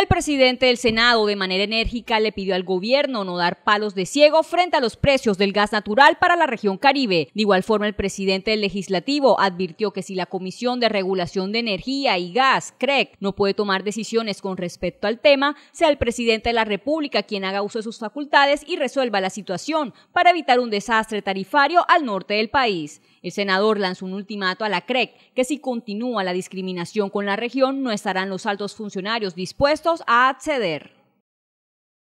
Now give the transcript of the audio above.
El presidente del Senado de manera enérgica le pidió al gobierno no dar palos de ciego frente a los precios del gas natural para la región Caribe. De igual forma, el presidente del Legislativo advirtió que si la Comisión de Regulación de Energía y Gas, CREC, e no puede tomar decisiones con respecto al tema, sea el presidente de la República quien haga uso de sus facultades y resuelva la situación para evitar un desastre tarifario al norte del país. El senador lanzó un ultimato a la CREC e que si continúa la discriminación con la región no estarán los altos funcionarios dispuestos a acceder.